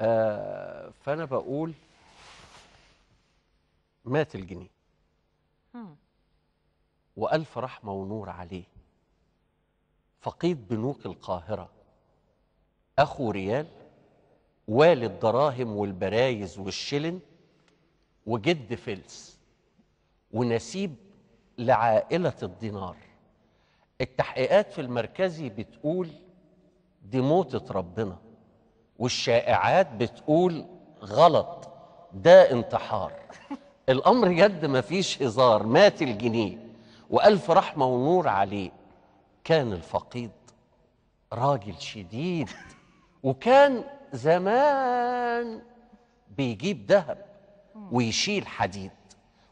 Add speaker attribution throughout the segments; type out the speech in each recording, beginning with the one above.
Speaker 1: آه فانا بقول مات الجنيه والف رحمه ونور عليه فقيد بنوك القاهره اخو ريال والد دراهم والبرايز والشلن وجد فلس ونسيب لعائله الدينار التحقيقات في المركزي بتقول دي موتة ربنا والشائعات بتقول غلط ده انتحار الامر جد ما فيش هزار مات الجنيه والف رحمه ونور عليه كان الفقيد راجل شديد وكان زمان بيجيب ذهب ويشيل حديد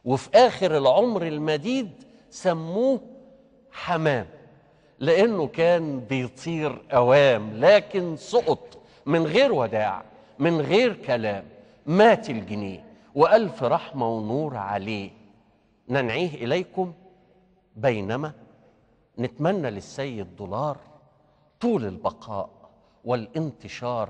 Speaker 1: وفي اخر العمر المديد سموه حمام لانه كان بيطير اوام لكن سقط من غير وداع من غير كلام مات الجنيه وألف رحمة ونور عليه ننعيه إليكم بينما نتمنى للسيد دولار طول البقاء والانتشار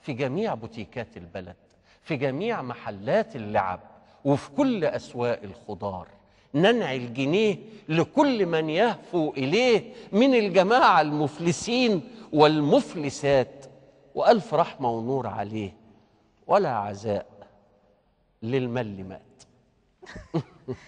Speaker 1: في جميع بوتيكات البلد في جميع محلات اللعب وفي كل أسواق الخضار ننعي الجنيه لكل من يهفو إليه من الجماعة المفلسين والمفلسات وألف رحمة ونور
Speaker 2: عليه ولا عزاء للمل مات